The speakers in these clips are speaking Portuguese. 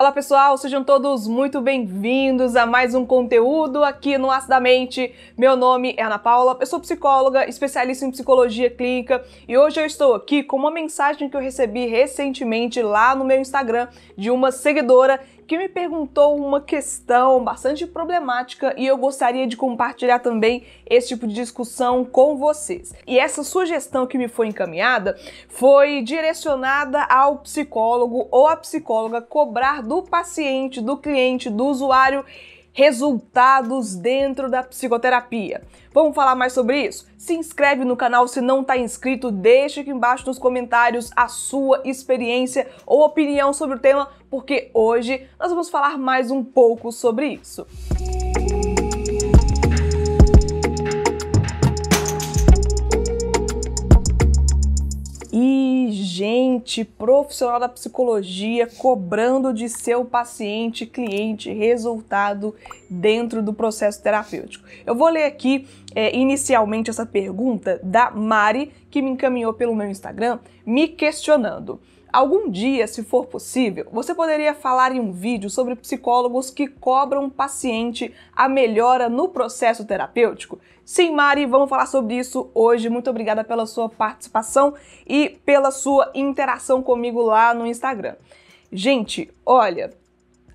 Olá pessoal, sejam todos muito bem-vindos a mais um conteúdo aqui no Acidamente. Meu nome é Ana Paula, eu sou psicóloga, especialista em psicologia clínica e hoje eu estou aqui com uma mensagem que eu recebi recentemente lá no meu Instagram de uma seguidora que me perguntou uma questão bastante problemática e eu gostaria de compartilhar também esse tipo de discussão com vocês. E essa sugestão que me foi encaminhada foi direcionada ao psicólogo ou à psicóloga cobrar do paciente, do cliente, do usuário resultados dentro da psicoterapia. Vamos falar mais sobre isso? Se inscreve no canal se não está inscrito, deixa aqui embaixo nos comentários a sua experiência ou opinião sobre o tema, porque hoje nós vamos falar mais um pouco sobre isso. gente, profissional da psicologia, cobrando de seu paciente, cliente, resultado dentro do processo terapêutico? Eu vou ler aqui é, inicialmente essa pergunta da Mari, que me encaminhou pelo meu Instagram, me questionando. Algum dia, se for possível, você poderia falar em um vídeo sobre psicólogos que cobram o paciente a melhora no processo terapêutico? Sim, Mari, vamos falar sobre isso hoje. Muito obrigada pela sua participação e pela sua interação comigo lá no Instagram. Gente, olha,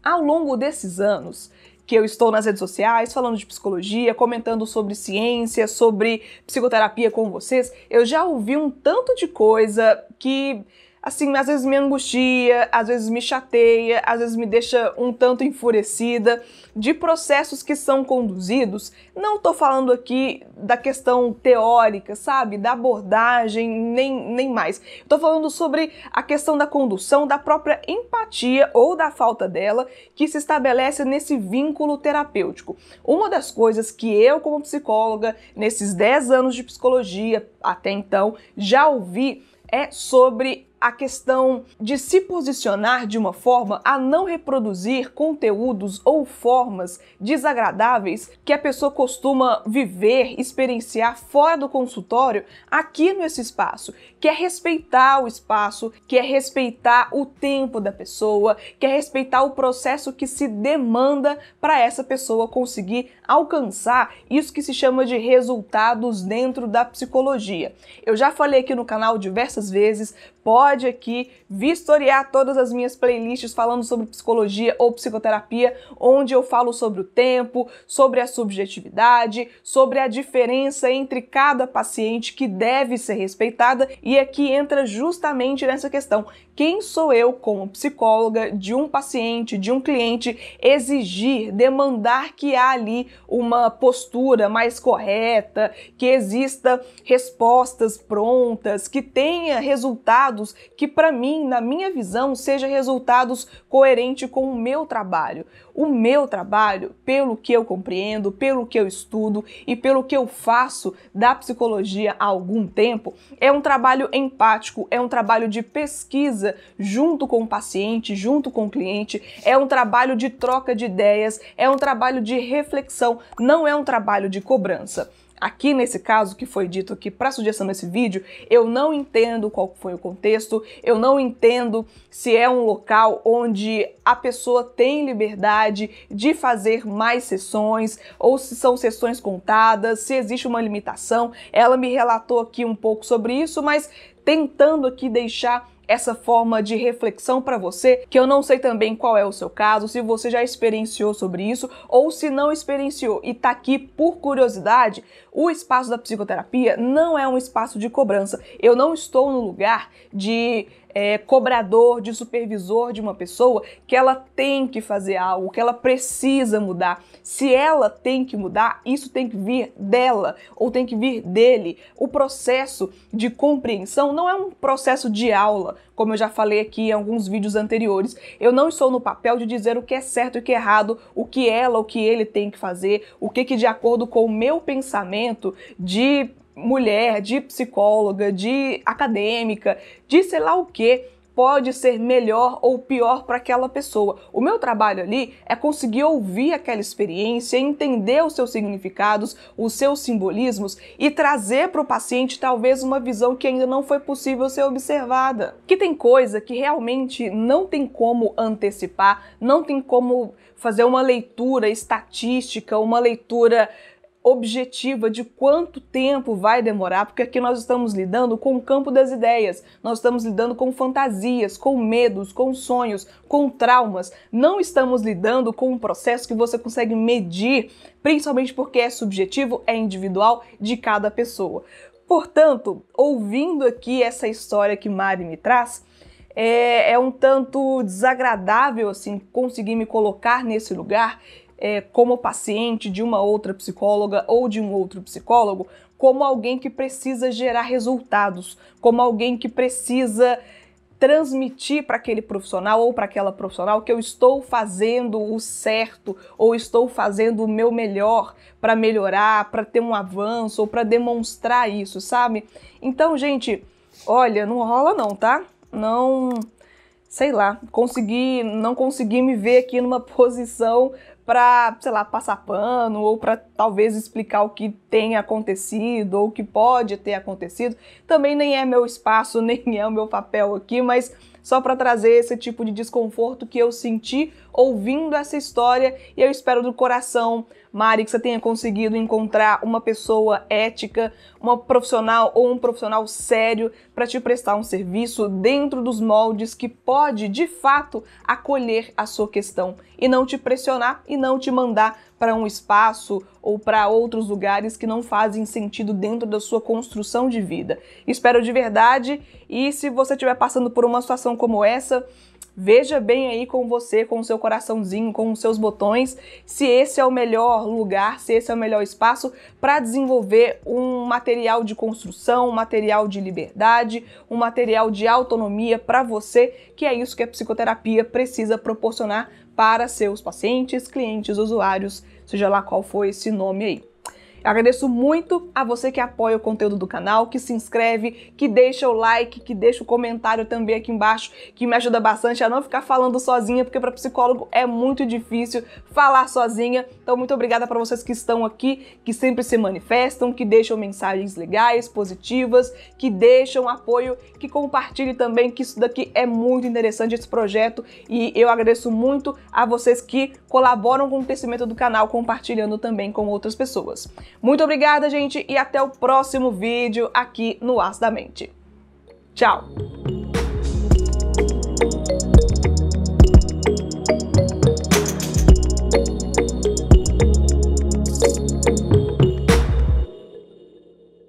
ao longo desses anos, que eu estou nas redes sociais falando de psicologia, comentando sobre ciência, sobre psicoterapia com vocês, eu já ouvi um tanto de coisa que assim, às vezes me angustia, às vezes me chateia, às vezes me deixa um tanto enfurecida, de processos que são conduzidos. Não estou falando aqui da questão teórica, sabe? Da abordagem, nem, nem mais. Estou falando sobre a questão da condução, da própria empatia ou da falta dela que se estabelece nesse vínculo terapêutico. Uma das coisas que eu, como psicóloga, nesses 10 anos de psicologia até então, já ouvi é sobre a questão de se posicionar de uma forma a não reproduzir conteúdos ou formas desagradáveis que a pessoa costuma viver, experienciar fora do consultório, aqui nesse espaço, que é respeitar o espaço, que é respeitar o tempo da pessoa, que é respeitar o processo que se demanda para essa pessoa conseguir alcançar isso que se chama de resultados dentro da psicologia. Eu já falei aqui no canal diversas vezes pode aqui vistoriar todas as minhas playlists falando sobre psicologia ou psicoterapia, onde eu falo sobre o tempo, sobre a subjetividade, sobre a diferença entre cada paciente que deve ser respeitada e aqui entra justamente nessa questão: quem sou eu como psicóloga de um paciente, de um cliente, exigir, demandar que há ali uma postura mais correta, que exista respostas prontas, que tenha resultado resultados que, para mim, na minha visão, sejam resultados coerentes com o meu trabalho. O meu trabalho, pelo que eu compreendo, pelo que eu estudo e pelo que eu faço da psicologia há algum tempo, é um trabalho empático, é um trabalho de pesquisa junto com o paciente, junto com o cliente, é um trabalho de troca de ideias, é um trabalho de reflexão, não é um trabalho de cobrança. Aqui nesse caso que foi dito aqui para sugestão desse vídeo, eu não entendo qual foi o contexto, eu não entendo se é um local onde a pessoa tem liberdade de fazer mais sessões ou se são sessões contadas, se existe uma limitação. Ela me relatou aqui um pouco sobre isso, mas tentando aqui deixar essa forma de reflexão para você, que eu não sei também qual é o seu caso, se você já experienciou sobre isso ou se não experienciou e tá aqui por curiosidade, o espaço da psicoterapia não é um espaço de cobrança. Eu não estou no lugar de é, cobrador, de supervisor de uma pessoa que ela tem que fazer algo, que ela precisa mudar. Se ela tem que mudar, isso tem que vir dela ou tem que vir dele. O processo de compreensão não é um processo de aula, como eu já falei aqui em alguns vídeos anteriores, eu não estou no papel de dizer o que é certo e o que é errado, o que ela, o que ele tem que fazer, o que, que de acordo com o meu pensamento de mulher, de psicóloga, de acadêmica, de sei lá o que, pode ser melhor ou pior para aquela pessoa. O meu trabalho ali é conseguir ouvir aquela experiência, entender os seus significados, os seus simbolismos e trazer para o paciente talvez uma visão que ainda não foi possível ser observada. Que tem coisa que realmente não tem como antecipar, não tem como fazer uma leitura estatística, uma leitura objetiva de quanto tempo vai demorar, porque aqui nós estamos lidando com o campo das ideias, nós estamos lidando com fantasias, com medos, com sonhos, com traumas. Não estamos lidando com um processo que você consegue medir, principalmente porque é subjetivo, é individual de cada pessoa. Portanto, ouvindo aqui essa história que Mari me traz, é, é um tanto desagradável assim conseguir me colocar nesse lugar é, como paciente de uma outra psicóloga ou de um outro psicólogo, como alguém que precisa gerar resultados, como alguém que precisa transmitir para aquele profissional ou para aquela profissional que eu estou fazendo o certo ou estou fazendo o meu melhor para melhorar, para ter um avanço ou para demonstrar isso, sabe? Então, gente, olha, não rola não, tá? Não, sei lá, consegui, não consegui me ver aqui numa posição para, sei lá, passar pano ou para talvez explicar o que tem acontecido ou o que pode ter acontecido. Também nem é meu espaço, nem é o meu papel aqui, mas só para trazer esse tipo de desconforto que eu senti ouvindo essa história e eu espero do coração, Mari, que você tenha conseguido encontrar uma pessoa ética, uma profissional ou um profissional sério para te prestar um serviço dentro dos moldes que pode de fato acolher a sua questão e não te pressionar e não te mandar para um espaço ou para outros lugares que não fazem sentido dentro da sua construção de vida. Espero de verdade e se você estiver passando por uma situação como essa, Veja bem aí com você, com o seu coraçãozinho, com os seus botões, se esse é o melhor lugar, se esse é o melhor espaço para desenvolver um material de construção, um material de liberdade, um material de autonomia para você, que é isso que a psicoterapia precisa proporcionar para seus pacientes, clientes, usuários, seja lá qual for esse nome aí. Agradeço muito a você que apoia o conteúdo do canal, que se inscreve, que deixa o like, que deixa o comentário também aqui embaixo, que me ajuda bastante a não ficar falando sozinha, porque para psicólogo é muito difícil falar sozinha. Então, muito obrigada para vocês que estão aqui, que sempre se manifestam, que deixam mensagens legais, positivas, que deixam apoio, que compartilhem também, que isso daqui é muito interessante, esse projeto. E eu agradeço muito a vocês que colaboram com o crescimento do canal, compartilhando também com outras pessoas. Muito obrigada, gente, e até o próximo vídeo aqui no As da Mente. Tchau!